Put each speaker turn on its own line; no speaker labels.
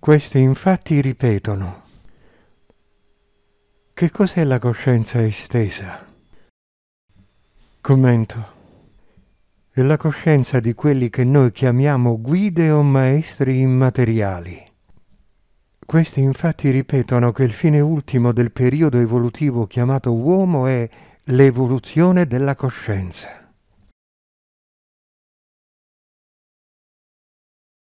Questi infatti ripetono, che cos'è la coscienza estesa? Commento. È la coscienza di quelli che noi chiamiamo guide o maestri immateriali. Questi infatti ripetono che il fine ultimo del periodo evolutivo chiamato uomo è l'evoluzione della
coscienza.